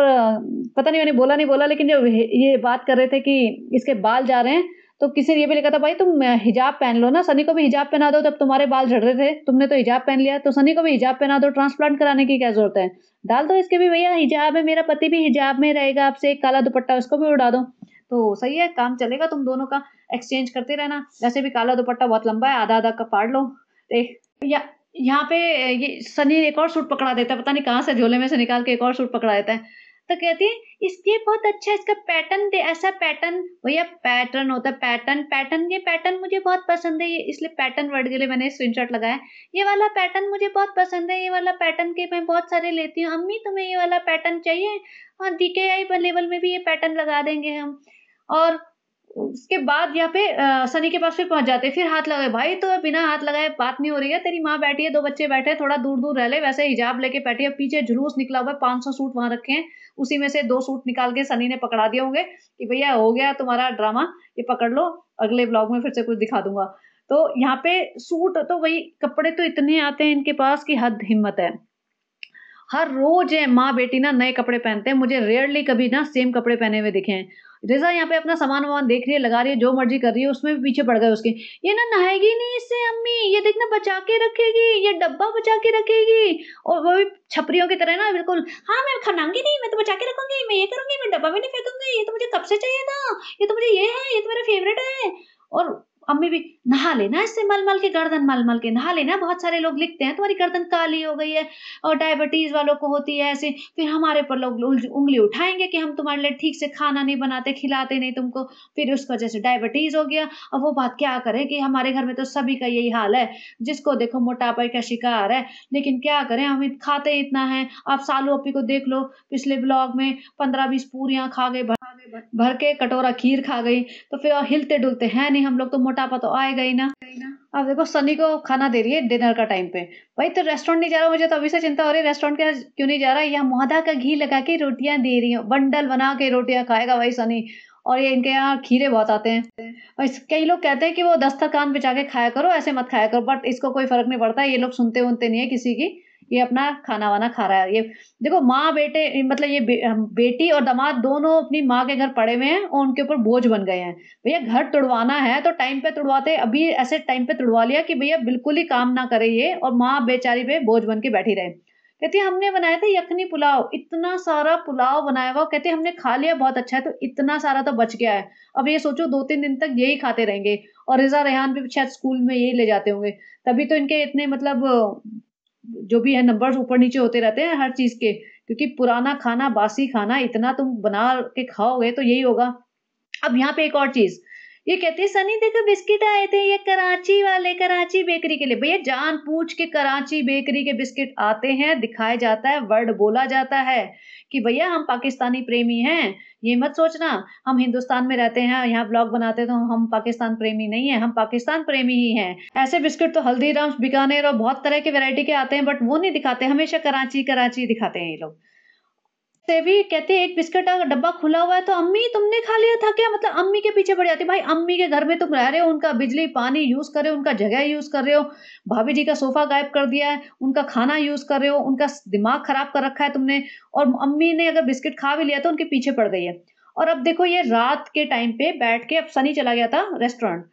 पता नहीं मैंने बोला नहीं बोला लेकिन जब ये बात कर रहे थे कि इसके बाल जा रहे हैं तो किसी ने ये भी लिखा था भाई तुम हिजाब पहन लो ना सनी को भी हिजाब पहना दो जब तुम्हारे बाल झड़ रहे थे तुमने तो हिजाब पहन लिया तो सनी को भी हिजाब पहना दो ट्रांसप्लांट कराने की क्या जरूरत है डाल दो इसके भी भैया हिजाब है मेरा पति भी हिजाब में रहेगा आपसे एक काला दुपट्टा उसको भी उड़ा दो तो सही है काम चलेगा तुम दोनों का एक्सचेंज करते रहना वैसे भी काला दुपट्टा बहुत लंबा है आधा आधा का पाड़ लो या यहाँ पे ये सनी एक और सूट पकड़ा देता है पता नहीं कहाँ से झोले में से निकाल के एक और सूट पकड़ा देता है तो कहती है इसके बहुत अच्छा इसका पैटर्न दे ऐसा पैटर्न भैया पैटर्न होता है पैटर्न पैटर्न ये पैटर्न मुझे बहुत पसंद है ये इसलिए पैटर्न वर्ड के लिए मैंने स्क्रीनशॉट लगाया ये वाला पैटर्न मुझे बहुत पसंद है ये वाला पैटर्न के मैं बहुत सारे लेती हूँ अम्मी तुम्हें ये वाला पैटर्न चाहिए और डी के लेवल में भी ये पैटर्न लगा देंगे हम और उसके बाद यहाँ पे सनी के पास फिर पहुंच जाते फिर हाथ लगाए भाई तो बिना हाथ लगाए बात नहीं हो रही है तेरी माँ बैठी है दो बच्चे बैठे हैं थोड़ा दूर दूर रह ले वैसे हिजाब लेके बैठी है पीछे जुलूस निकला हुआ है पांच सौ सूट वहां रखे हैं उसी में से दो सूट निकाल के सनी ने पकड़ा दिए होंगे कि भैया हो गया तुम्हारा ड्रामा ये पकड़ लो अगले ब्लॉग में फिर से कुछ दिखा दूंगा तो यहाँ पे सूट तो वही कपड़े तो इतने आते हैं इनके पास कि हद हिम्मत है हर रोज है माँ बेटी ना नए कपड़े पहनते हैं मुझे रेयरली कभी ना सेम कपड़े पहने हुए दिखे हैं रिजा यहाँ पे अपना सामान वामान देख रही है लगा रही है जो मर्जी कर रही है उसमें भी पीछे पड़ गए उसके ये ना नहाएगी नहीं इससे हम बचा के रखेगी ये डब्बा बचा के रखेगी और वो भी छपरियों की तरह ना बिल्कुल हाँ मैं खनाऊंगी नहीं मैं तो बचा के रखूंगी मैं ये करूंगी मैं डब्बा भी नहीं फेंकूंगी ये तो मुझे कब से चाहिए था ये तो मुझे ये है ये तो मेरा फेवरेट है और अम्मी भी नहा लेना इससे मल मल के गर्दन मल मल के नहा लेना बहुत सारे लोग लिखते हैं तुम्हारी गर्दन काली हो गई है और डायबिटीज वालों को होती है ऐसे फिर हमारे पर लोग उंगली उठाएंगे कि हम तुम्हारे लिए ठीक से खाना नहीं बनाते खिलाते नहीं तुमको फिर उस वजह से डायबिटीज हो गया और वो बात क्या करें कि हमारे घर में तो सभी का यही हाल है जिसको देखो मोटापा का शिकार है लेकिन क्या करें हम खाते इतना है आप सालू अपी को देख लो पिछले ब्लॉग में पंद्रह बीस पूरियां खा गए भर के कटोरा खीर खा गई तो फिर हिलते डुलते हैं नहीं हम लोग तो मोटापा तो आएगा ही ना अब देखो सनी को खाना दे रही है डिनर का टाइम पे भाई तो रेस्टोरेंट नहीं जा रहा मुझे तो अभी से चिंता हो रही है रेस्टोरेंट के क्यों नहीं जा रहा है यहाँ मोहदा का घी लगा के रोटियां दे रही हूँ बंडल बना के रोटियां खाएगा भाई सनी और ये इनके यहाँ खीरे बहुत आते हैं और कई लोग कहते हैं कि वो दस्तरखान पे जाके खाया करो ऐसे मत खाया करो बट इसको कोई फर्क नहीं पड़ता ये लोग सुनते उनते नहीं है किसी की ये अपना खाना वाना खा रहा है ये देखो माँ बेटे मतलब ये बे, बेटी और दामाद दोनों अपनी माँ के घर पड़े हुए हैं और उनके ऊपर बोझ बन गए हैं भैया घर तुड़वाना है तो टाइम पे तुड़वाते अभी ऐसे टाइम पे तुड़वा लिया कि भैया बिल्कुल ही काम ना करे ये और माँ बेचारी पे बोझ बन के बैठी रहे कहती है हमने बनाया था यखनी पुलाव इतना सारा पुलाव बनाया हुआ कहते हमने खा लिया बहुत अच्छा है तो इतना सारा तो बच गया है अब ये सोचो दो तीन दिन तक यही खाते रहेंगे और रिजा रेहान भी शायद स्कूल में यही ले जाते होंगे तभी तो इनके इतने मतलब जो भी है नंबर्स ऊपर नीचे होते रहते हैं हर चीज़ के क्योंकि पुराना खाना बासी खाना इतना तुम बना के खाओगे तो यही होगा अब यहाँ पे एक और चीज़ ये कहते हैं सनी देखो बिस्किट आए थे ये कराची वाले कराची बेकरी के लिए भैया जान पूछ के कराची बेकरी के बिस्किट आते हैं दिखाया जाता है वर्ड बोला जाता है कि भैया हम पाकिस्तानी प्रेमी हैं ये मत सोचना हम हिंदुस्तान में रहते हैं यहाँ ब्लॉग बनाते तो हम पाकिस्तान प्रेमी नहीं है हम पाकिस्तान प्रेमी ही हैं ऐसे बिस्किट तो हल्दीराम्स बिकानेर और बहुत तरह के वेरायटी के आते हैं बट वो नहीं दिखाते हमेशा कराची कराची दिखाते हैं ये लोग से भी कहते एक बिस्किट का डब्बा खुला हुआ है तो अम्मी तुमने खा लिया था क्या मतलब अम्मी के पीछे पड़ जाती भाई अम्मी के घर में तुम रह रहे हो उनका बिजली पानी यूज कर रहे हो उनका जगह यूज कर रहे हो भाभी जी का सोफा गायब कर दिया है उनका खाना यूज कर रहे हो उनका दिमाग खराब कर रखा है तुमने और अम्मी ने अगर बिस्किट खा भी लिया तो उनके पीछे पड़ गई है और अब देखो ये रात के टाइम पे बैठ के अब सनी चला गया था रेस्टोरेंट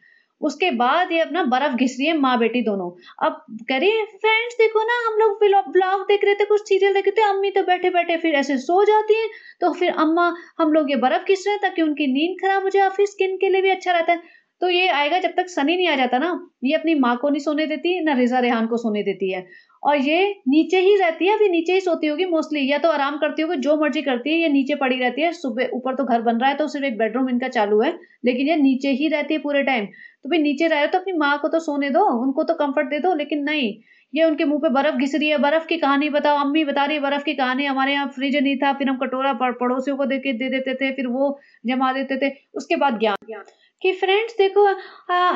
उसके बाद ये अपना बर्फ घिस रही है माँ बेटी दोनों अब करिए फ्रेंड्स देखो ना हम लोग ब्लॉग देख रहे थे कुछ सीरियल देख रहे थे अम्मी तो बैठे बैठे फिर ऐसे सो जाती हैं तो फिर अम्मा हम लोग ये बर्फ घिस रहे हैं ताकि उनकी नींद खराब हो जाए और फिर स्किन के लिए भी अच्छा रहता है तो ये आएगा जब तक सनी नहीं आ जाता ना ये अपनी माँ को नहीं सोने देती ना रिजा रेहान को सोने देती है और ये नीचे ही रहती है अभी नीचे ही सोती होगी मोस्टली या तो आराम करती होगी जो मर्जी करती है ये नीचे पड़ी रहती है सुबह ऊपर तो घर बन रहा है तो सिर्फ एक बेडरूम इनका चालू है लेकिन ये नीचे ही रहती है पूरे टाइम तो भाई नीचे रह रहे तो अपनी माँ को तो सोने दो उनको तो कंफर्ट दे दो लेकिन नहीं ये उनके मुंह पे बर्फ घिस रही है बर्फ की कहानी बताओ अम्मी बता रही है बर्फ की कहानी हमारे यहाँ फ्रिज नहीं था फिर हम कटोरा पड़ोसियों को दे के दे देते थे फिर वो जमा देते थे उसके बाद ज्ञान कि फ्रेंड्स देखो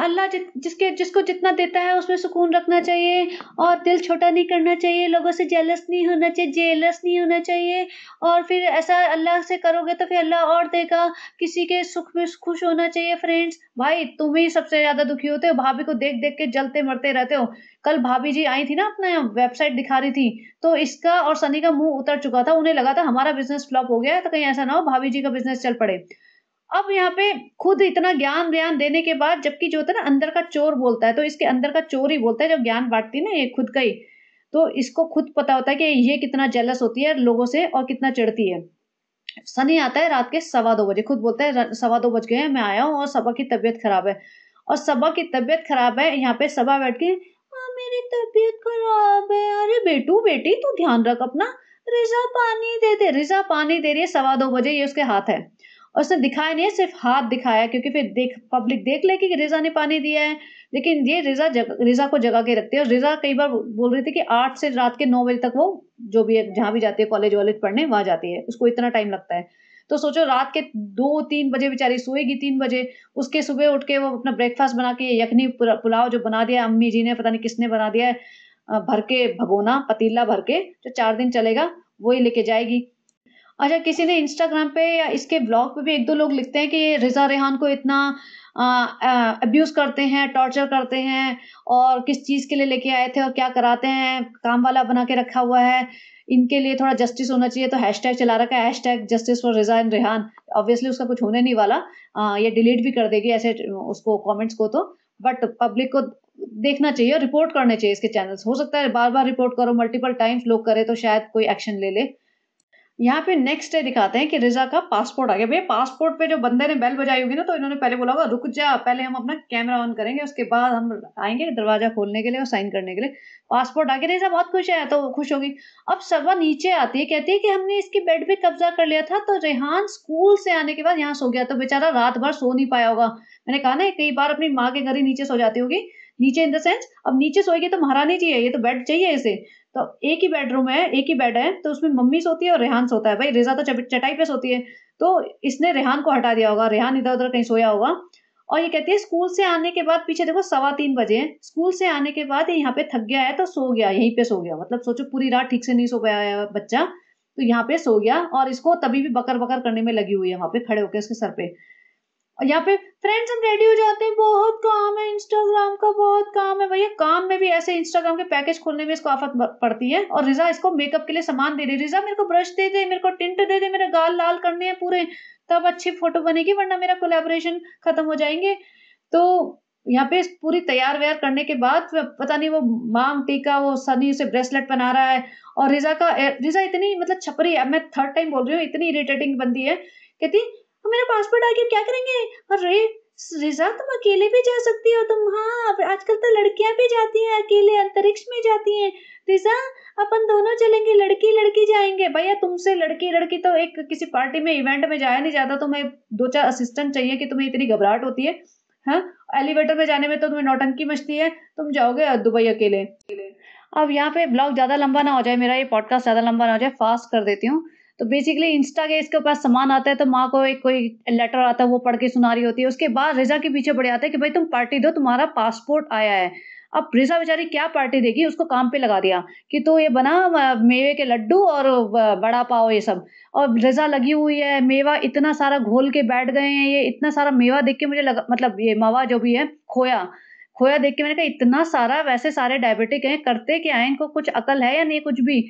अल्लाह जि, जिसके जिसको जितना देता है उसमें सुकून रखना चाहिए और दिल छोटा नहीं करना चाहिए लोगों से जेलस नहीं होना चाहिए जेलस नहीं होना चाहिए और फिर ऐसा अल्लाह से करोगे तो फिर अल्लाह और देगा किसी के सुख में खुश होना चाहिए फ्रेंड्स भाई तुम ही सबसे ज़्यादा दुखी होते हो भाभी को देख देख के जलते मरते रहते हो कल भाभी जी आई थी ना अपना वेबसाइट दिखा रही थी तो इसका और सनी का मुंह उतर चुका था उन्हें लगा था हमारा बिजनेस फ्लॉप हो गया है तो कहीं ऐसा ना हो भाभी जी का बिजनेस चल पड़े अब यहाँ पे खुद इतना ज्ञान व्यान देने के बाद जबकि जो होता है ना अंदर का चोर बोलता है तो इसके अंदर का चोर ही बोलता है जब ज्ञान बांटती है ना ये खुद का ही तो इसको खुद पता होता है कि ये कितना जेलस होती है लोगों से और कितना चिढ़ती है सनी आता है रात के सवा दो बजे खुद बोलता है सवा दो बज गए हैं मैं आया हूँ और सबा की तबीयत खराब है और सबा की तबीयत खराब है यहाँ पे सबा बैठ के मेरी तबीयत खराब है अरे बेटू बेटी तू ध्यान रख अपना रिजा पानी दे दे रिजा पानी दे रही है सवा दो बजे ये उसके हाथ है उसने दिखाया नहीं सिर्फ हाथ दिखाया क्योंकि फिर देख पब्लिक देख लेगी कि रिजा ने पानी दिया है लेकिन ये रिजा जग, रिजा को जगा के रखते हैं और रिजा कई बार बोल रही थी कि आठ से रात के नौ बजे तक वो जो भी है जहाँ भी जाती है कॉलेज वॉलेज पढ़ने वहाँ जाती है उसको इतना टाइम लगता है तो सोचो रात के दो तीन बजे बेचारी सोएगी तीन बजे उसके सुबह उठ के वो अपना ब्रेकफास्ट बना के यखनी पुलाव जो बना दिया अम्मी जी ने पता नहीं किसने बना दिया है भर के भगोना पतीला भर के जो चार दिन चलेगा वही लेके जाएगी अच्छा किसी ने इंस्टाग्राम पे या इसके ब्लॉग पे भी एक दो लोग लिखते हैं कि रिजा रेहान को इतना अब्यूज करते हैं टॉर्चर करते हैं और किस चीज़ के लिए लेके आए थे और क्या कराते हैं काम वाला बना के रखा हुआ है इनके लिए थोड़ा जस्टिस होना चाहिए तो टैग चला रखा है tag justice for Riza and Rehan obviously उसका कुछ होने नहीं वाला आ, ये डिलीट भी कर देगी ऐसे उसको कॉमेंट्स को तो बट पब्लिक को देखना चाहिए और रिपोर्ट करने चाहिए इसके चैनल्स हो सकता है बार बार रिपोर्ट करो मल्टीपल टाइम्स लोग करे तो शायद कोई एक्शन ले ले यहाँ पे नेक्स्ट डे दिखाते हैं कि रिजा का पासपोर्ट आ गया भैया पासपोर्ट पे जो बंदे ने बेल बजाई होगी ना तो इन्होंने पहले बोला होगा रुक जा पहले हम अपना कैमरा ऑन करेंगे उसके बाद हम आएंगे दरवाजा खोलने के लिए और साइन करने के लिए पासपोर्ट आके रिजा बहुत खुश है तो खुश होगी अब सलवा नीचे आती है कहती है कि हमने इसकी बेड पे कब्जा कर लिया था तो रेहान स्कूल से आने के बाद यहाँ सो गया तो बेचारा रात भर सो नहीं पाया होगा मैंने कहा ना कई बार अपनी माँ के घर ही नीचे सो जाती होगी नीचे इन द सेंस अब नीचे सोएगी तो महारानी जी है ये तो बेड चाहिए इसे तो एक ही बेडरूम है एक ही बेड है तो उसमें मम्मी सोती है और रेहान सोता है भाई रिजा तो चटाई पे सोती है तो इसने रेहान को हटा दिया होगा रेहान इधर उधर कहीं सोया होगा और ये कहती है स्कूल से आने के बाद पीछे देखो सवा तीन बजे स्कूल से आने के बाद यहाँ पे थक गया है तो सो गया यहीं पे सो गया मतलब सोचो पूरी रात ठीक से नहीं सो पाया है बच्चा तो यहाँ पे सो गया और इसको तभी भी बकर बकर करने में लगी हुई है वहां पे खड़े होकर उसके सर पे और यहाँ पे फ्रेंड्स हम रेडी हो जाते हैं बहुत काम है इंस्टाग्राम का बहुत काम है भैया काम में भी ऐसे इंस्टाग्राम के पैकेज खोलने में इसको आफत पड़ती है और रिजा इसको मेकअप के लिए सामान दे रही रिजा मेरे को ब्रश दे दे मेरे को टिंट दे दे मेरे गाल लाल करने हैं पूरे तब अच्छी फोटो बनेगी वरना मेरा कोलेबोरेशन खत्म हो जाएंगे तो यहाँ पे पूरी तैयार व्यार करने के बाद पता नहीं वो माम टीका वो सनी उसे ब्रेसलेट बना रहा है और रिजा का रिजा इतनी मतलब छपरी है मैं थर्ड टाइम बोल रही हूँ इतनी इरिटेटिंग बनती है कहती हम मेरा पासपोर्ट आके क्या करेंगे अरे रिजा तुम अकेले भी जा सकती हो तुम हाँ आजकल तो लड़कियां भी जाती हैं अकेले अंतरिक्ष में जाती हैं रिजा अपन दोनों चलेंगे लड़की लड़की जाएंगे भैया तुमसे लड़की लड़की तो एक किसी पार्टी में इवेंट में जाया नहीं जाता तुम्हें दो चार असिस्टेंट चाहिए कि तुम्हें इतनी घबराहट होती है हाँ एलिवेटर में जाने में तो तुम्हें नौटंकी मचती है तुम जाओगे दुबई अकेले अब यहाँ पे ब्लॉग ज़्यादा लंबा ना हो जाए मेरा ये पॉडकास्ट ज़्यादा लंबा ना हो जाए फास्ट कर देती हूँ तो बेसिकली इंस्टा के इसके पास सामान आता है तो माँ को एक कोई लेटर आता है वो पढ़ के सुना रही होती है उसके बाद रिजा के पीछे पड़े आता है कि भाई तुम पार्टी दो तुम्हारा पासपोर्ट आया है अब रिजा बेचारी क्या पार्टी देगी उसको काम पे लगा दिया कि तो ये बना मेवे के लड्डू और बड़ा पाओ ये सब और रिजा लगी हुई है मेवा इतना सारा घोल के बैठ गए हैं ये इतना सारा मेवा देख के मुझे लगा मतलब ये मावा जो भी है खोया खोया देख के मैंने कहा इतना सारा वैसे सारे डायबिटिक हैं करते क्या है इनको कुछ अकल है या नहीं कुछ भी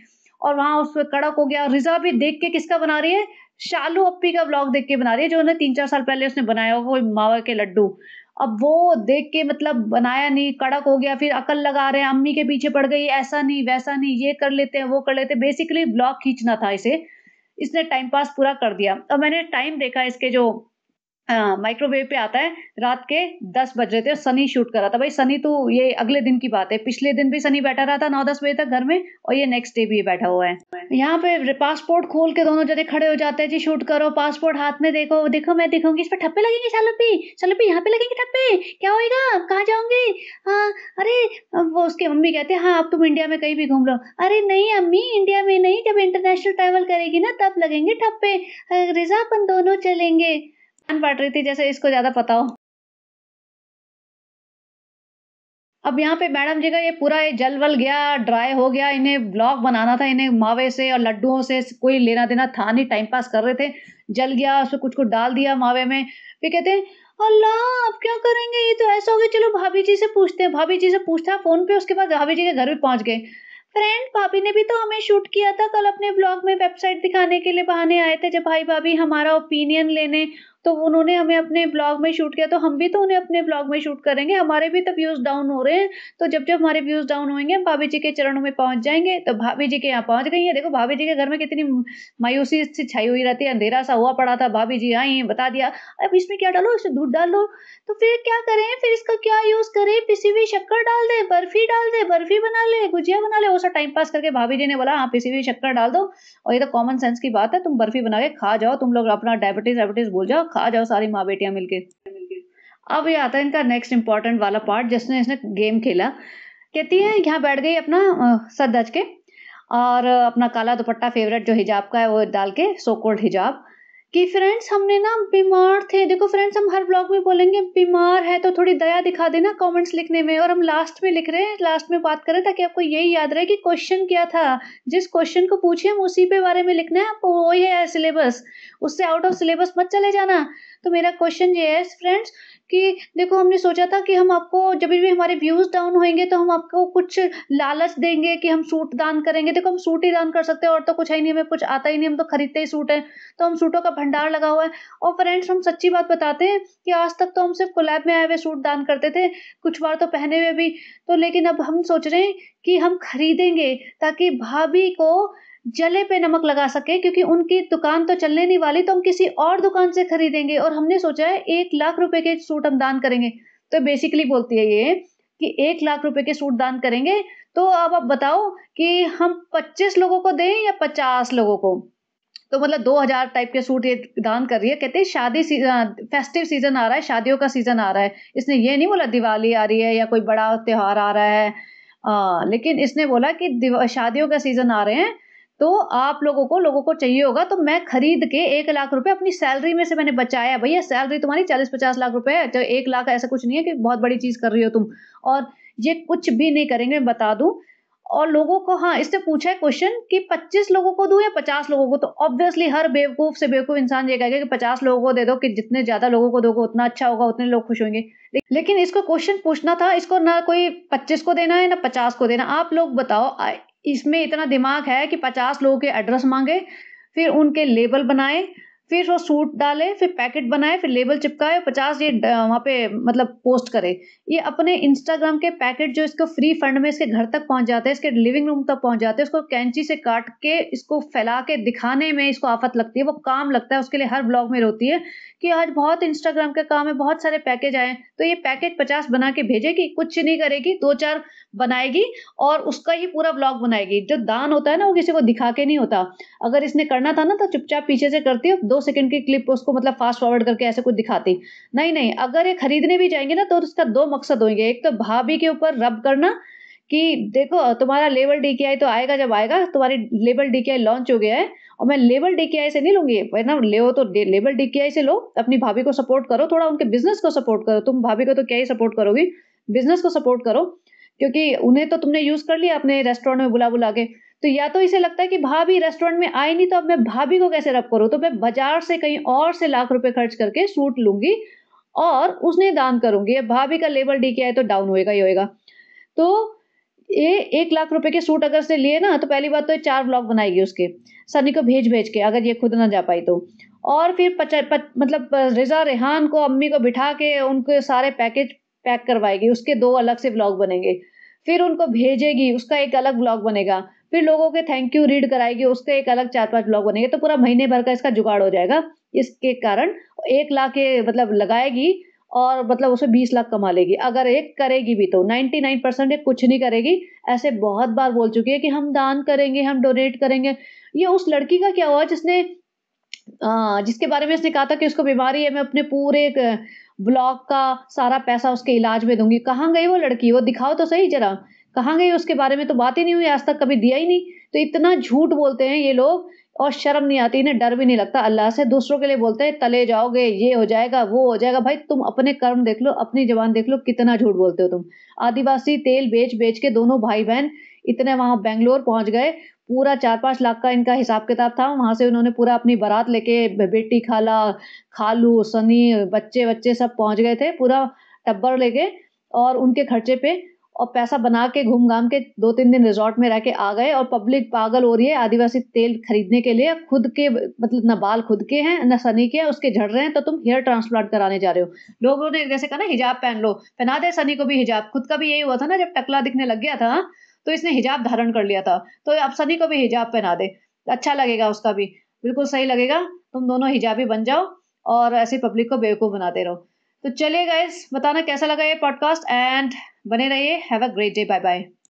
और वहाँ उस पर कड़क हो गया रिजा भी देख के किसका बना रही है शालू अप्पी का ब्लॉग देख के बना रही है जो उन्हें तीन चार साल पहले उसने बनाया हुआ मावा के लड्डू अब वो देख के मतलब बनाया नहीं कड़क हो गया फिर अकल लगा रहे हैं अम्मी के पीछे पड़ गई ऐसा नहीं वैसा नहीं ये कर लेते हैं वो कर लेते हैं बेसिकली ब्लॉग खींचना था इसे इसने टाइम पास पूरा कर दिया अब मैंने टाइम देखा इसके जो माइक्रोवेव हाँ, पे आता है रात के दस बज रहे थे और सनी शूट कर रहा था भाई सनी तो ये अगले दिन की बात है पिछले दिन भी सनी बैठा रहा था नौ दस बजे तक घर में और ये नेक्स्ट डे भी बैठा हुआ है यहाँ पे पासपोर्ट खोल के दोनों जने खड़े हो जाते हैं जी शूट करो पासपोर्ट हाथ में देखो देखो मैं देखूंगी इस पर ठप्पे लगेंगे सलोपी सलोपी यहाँ पे लगेंगे ठप्पे क्या होएगा कहाँ जाऊंगी हाँ अरे वो उसके मम्मी कहते हैं हाँ अब तुम इंडिया में कहीं भी घूम लो अरे नहीं अम्मी इंडिया में नहीं जब इंटरनेशनल ट्रेवल करेगी ना तब लगेंगे ठप्पे रिजा अपन दोनों चलेंगे बांट रही थी जैसे इसको ज़्यादा पता हो अब यहाँ पे मैडम जी का ये पूरा ये जल वल गया ड्राई हो गया इन्हें ब्लॉग बनाना था इन्हें मावे से और लड्डुओं से कोई लेना देना था नहीं टाइम पास कर रहे थे जल गया उसको कुछ कुछ डाल दिया मावे में फिर कहते हैं अल्लाह अब क्या करेंगे ये तो ऐसा हो गया चलो भाभी जी से पूछते हैं भाभी जी से पूछता है फ़ोन पे उसके बाद भाभी जी के घर भी पहुंच गए फ्रेंड भाभी ने भी तो हमें शूट किया था कल अपने ब्लॉग में वेबसाइट दिखाने के लिए बहाने आए थे जब भाई भाभी हमारा ओपिनियन लेने तो उन्होंने हमें अपने ब्लॉग में शूट किया तो हम भी तो उन्हें अपने ब्लॉग में शूट करेंगे हमारे भी तो व्यूज़ डाउन हो रहे हैं तो जब जब हमारे व्यूज़ डाउन होंगे हम भाभी जी के चरणों में पहुँच जाएंगे तो भाभी जी के यहाँ पहुंच गई है देखो भाभी जी के घर में कितनी मायूसी सी छाई हुई रहती है अंधेरा सा हुआ पड़ा था भाभी जी आई बता दिया अब इसमें क्या डालो इसमें दूध डाल तो फिर क्या करें फिर इसका क्या यूज़ करें पिसी हुई शक्कर डाल दे बर्फ़ी डाल दे बर्फ़ी बना ले गुजिया बना ले उसका टाइम पास करके भाभी जी ने बोला हाँ पिसी हुई शक्कर डाल दो और ये तो कॉमन सेंस की बात है तुम बर्फ़ी बना के खा जाओ तुम लोग अपना डायबिटीज़ वायबिटीज़ भूल जाओ खा जाओ सारी माँ बेटियाँ मिलके अब ये आता है इनका नेक्स्ट इंपॉर्टेंट वाला पार्ट जिसने इसने गेम खेला कहती है यहाँ बैठ गई अपना सर दज के और अपना काला दुपट्टा फेवरेट जो हिजाब का है वो डाल के सो कोल्ड हिजाब कि फ्रेंड्स हमने ना बीमार थे देखो फ्रेंड्स हम हर ब्लॉग में बोलेंगे बीमार है तो थोड़ी दया दिखा देना कमेंट्स लिखने में और हम लास्ट में लिख रहे हैं लास्ट में बात कर रहे हैं ताकि आपको यही याद रहे कि क्वेश्चन क्या था जिस क्वेश्चन को पूछे हम उसी पे बारे में लिखना है आपको वही है सिलेबस उससे आउट ऑफ सिलेबस मत चले जाना तो मेरा क्वेश्चन ये है फ्रेंड्स कि देखो हमने सोचा था कि हम आपको जब भी हमारे व्यूज़ डाउन होंगे तो हम आपको कुछ लालच देंगे कि हम सूट दान करेंगे देखो हम सूट ही दान कर सकते हैं और तो कुछ है ही नहीं हमें कुछ आता ही नहीं हम तो खरीदते ही सूट हैं तो हम सूटों का भंडार लगा हुआ है और फ्रेंड्स हम सच्ची बात बताते हैं कि आज तक तो हम सिर्फ कोलैब में आए हुए सूट दान करते थे कुछ बार तो पहने हुए भी तो लेकिन अब हम सोच रहे हैं कि हम खरीदेंगे ताकि भाभी को जले पे नमक लगा सके क्योंकि उनकी दुकान तो चलने नहीं वाली तो हम किसी और दुकान से खरीदेंगे और हमने सोचा है एक लाख रुपए के सूट हम दान करेंगे तो बेसिकली बोलती है ये कि एक लाख रुपए के सूट दान करेंगे तो अब आप बताओ कि हम पच्चीस लोगों को दें या पचास लोगों को तो मतलब दो हजार टाइप के सूट ये दान कर रही है कहते हैं शादी सीजन फेस्टिव सीजन आ रहा है शादियों का सीजन आ रहा है इसने ये नहीं बोला दिवाली आ रही है या कोई बड़ा त्योहार आ रहा है आ, लेकिन इसने बोला कि शादियों का सीजन आ रहे हैं तो आप लोगों को लोगों को चाहिए होगा तो मैं खरीद के एक लाख रुपए अपनी सैलरी में से मैंने बचाया भैया सैलरी तुम्हारी चालीस पचास लाख रुपए है तो एक लाख ऐसा कुछ नहीं है कि बहुत बड़ी चीज़ कर रही हो तुम और ये कुछ भी नहीं करेंगे मैं बता दूं और लोगों को हाँ इससे पूछा है क्वेश्चन कि 25 लोगों को दूं या 50 लोगों को तो ऑब्वियसली हर बेवकूफ़ से बेवकूफ़ इंसान ये कहेगा कि 50 लोगों को दे दो कि जितने ज़्यादा लोगों को दोगे उतना अच्छा होगा उतने लोग खुश होंगे लेकिन इसको क्वेश्चन पूछना था इसको ना कोई 25 को देना है ना 50 को देना आप लोग बताओ इसमें इतना दिमाग है कि पचास लोगों के एड्रेस मांगे फिर उनके लेबल बनाए फिर वो सूट डाले फिर पैकेट बनाए फिर लेबल चिपकाए पचास ये वहाँ पे मतलब पोस्ट करे ये अपने इंस्टाग्राम के पैकेट जो इसको फ्री फंड में इसके घर तक पहुंच जाते हैं इसके लिविंग रूम तक पहुंच जाते हैं उसको कैंची से काट के इसको फैला के दिखाने में इसको आफत लगती है वो काम लगता है उसके लिए हर ब्लॉग में रोती है कि आज बहुत इंस्टाग्राम का काम है बहुत सारे पैकेज आए तो ये पैकेज पचास बना के भेजेगी कुछ नहीं करेगी दो चार बनाएगी और उसका ही पूरा ब्लॉग बनाएगी जो दान होता है ना वो किसी को दिखा के नहीं होता अगर इसने करना था ना तो चुपचाप पीछे से करती और दो सेकंड की क्लिप उसको मतलब फास्ट फॉरवर्ड करके ऐसे कुछ दिखाती नहीं नहीं अगर ये खरीदने भी जाएंगे ना तो उसका दो मकसद होंगे एक तो भाभी के ऊपर रब करना कि देखो तुम्हारा लेवल डी तो आएगा जब आएगा तुम्हारी लेवल डी लॉन्च हो गया है और मैं लेवल डीकेआई से नहीं लूंगी ना ले तो लेवल डीकेआई से लो अपनी भाभी को सपोर्ट करो थोड़ा उनके बिजनेस को सपोर्ट करो तुम भाभी को तो क्या ही सपोर्ट करोगी बिजनेस को सपोर्ट करो क्योंकि उन्हें तो तुमने यूज कर लिया अपने रेस्टोरेंट में बुला बुला के तो या तो इसे लगता है कि भाभी रेस्टोरेंट में आई नहीं तो अब मैं भाभी को कैसे रब करूँ तो मैं बाजार से कहीं और से लाख रुपए खर्च करके सूट लूंगी और उसने दान करूंगी भाभी का लेवल डी के है तो डाउन होएगा ही होएगा तो ये एक लाख रुपए के सूट अगर से लिए ना तो पहली बात तो ये चार ब्लॉग बनाएगी उसके सनी को भेज भेज के अगर ये खुद ना जा पाई तो और फिर पच, मतलब रिजा रेहान को अम्मी को बिठा के उनके सारे पैकेज पैक करवाएगी उसके दो अलग से ब्लॉग बनेंगे फिर उनको भेजेगी उसका एक अलग ब्लॉग बनेगा फिर लोगों के थैंक यू रीड कराएगी उसके एक अलग चार पांच ब्लॉग बनेंगे तो पूरा महीने भर का इसका जुगाड़ हो जाएगा इसके कारण एक लाख मतलब लगाएगी और मतलब उसे बीस लाख कमा लेगी अगर एक करेगी भी तो नाइन्टी नाइन परसेंट कुछ नहीं करेगी ऐसे बहुत बार बोल चुकी है कि हम दान करेंगे हम डोनेट करेंगे ये उस लड़की का क्या हुआ जिसने आ, जिसके बारे में इसने कहा था कि उसको बीमारी है मैं अपने पूरे ब्लॉक का सारा पैसा उसके इलाज में दूंगी कहाँ गई वो लड़की वो दिखाओ तो सही जरा कहाँ गई उसके बारे में तो बात ही नहीं हुई आज तक कभी दिया ही नहीं तो इतना झूठ बोलते हैं ये लोग और शर्म नहीं आती इन्हें डर भी नहीं लगता अल्लाह से दूसरों के लिए बोलते हैं तले जाओगे ये हो जाएगा वो हो जाएगा भाई तुम अपने कर्म देख लो अपनी जबान देख लो कितना झूठ बोलते हो तुम आदिवासी तेल बेच बेच के दोनों भाई बहन इतने वहां बेंगलोर पहुंच गए पूरा चार पांच लाख का इनका हिसाब किताब था वहां से उन्होंने पूरा अपनी बारात लेके बेटी खाला खालू सनी बच्चे बच्चे सब पहुंच गए थे पूरा टब्बर लेके और उनके खर्चे पे और पैसा बना के घूम घाम के दो तीन दिन रिजॉर्ट में रह के आ गए और पब्लिक पागल हो रही है आदिवासी तेल खरीदने के लिए खुद के मतलब ना बाल खुद के हैं ना सनी के उसके झड़ रहे हैं तो तुम हेयर ट्रांसप्लांट कराने जा रहे हो लोगों ने जैसे कहा ना हिजाब पहन लो पहना दे सनी को भी हिजाब खुद का भी यही हुआ था ना जब टकला दिखने लग गया था तो इसने हिजाब धारण कर लिया था तो अब सनी को भी हिजाब पहना दे अच्छा लगेगा उसका भी बिल्कुल सही लगेगा तुम दोनों हिजाबी बन जाओ और ऐसे पब्लिक को बेवकूफ़ बनाते रहो तो चलिए गाइस बताना कैसा लगा ये पॉडकास्ट एंड बने रहिए have a great day bye bye